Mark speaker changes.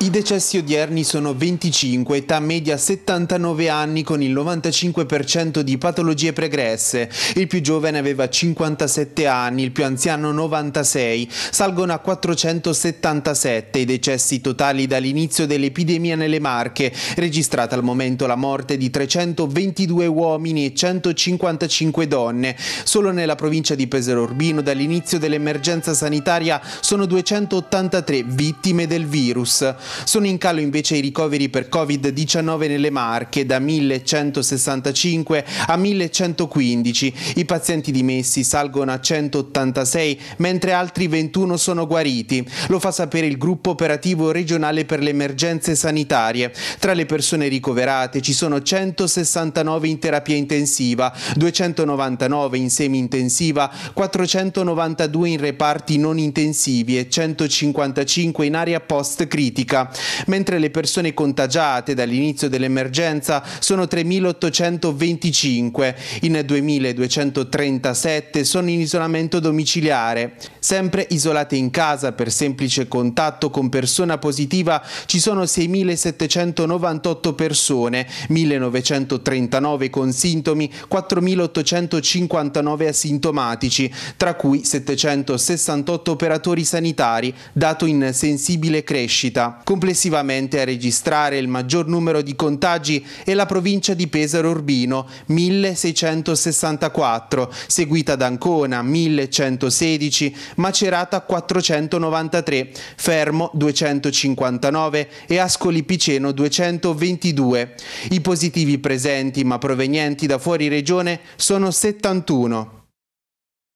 Speaker 1: I decessi odierni sono 25, età media 79 anni con il 95% di patologie pregresse. Il più giovane aveva 57 anni, il più anziano 96. Salgono a 477 i decessi totali dall'inizio dell'epidemia nelle Marche, registrata al momento la morte di 322 uomini e 155 donne. Solo nella provincia di Pesaro Urbino dall'inizio dell'emergenza sanitaria sono 283 vittime del virus. Sono in calo invece i ricoveri per Covid-19 nelle Marche da 1165 a 1115. I pazienti dimessi salgono a 186 mentre altri 21 sono guariti. Lo fa sapere il gruppo operativo regionale per le emergenze sanitarie. Tra le persone ricoverate ci sono 169 in terapia intensiva, 299 in semi-intensiva, 492 in reparti non intensivi e 155 in area post-critica pubblica, mentre le persone contagiate dall'inizio dell'emergenza sono 3.825, in 2.237 sono in isolamento domiciliare. Sempre isolate in casa per semplice contatto con persona positiva ci sono 6.798 persone, 1.939 con sintomi, 4.859 asintomatici, tra cui 768 operatori sanitari, dato in sensibile crescita complessivamente a registrare il maggior numero di contagi è la provincia di Pesaro Urbino, 1664, seguita da Ancona, 1116, Macerata 493, Fermo 259 e Ascoli Piceno 222. I positivi presenti ma provenienti da fuori regione sono 71.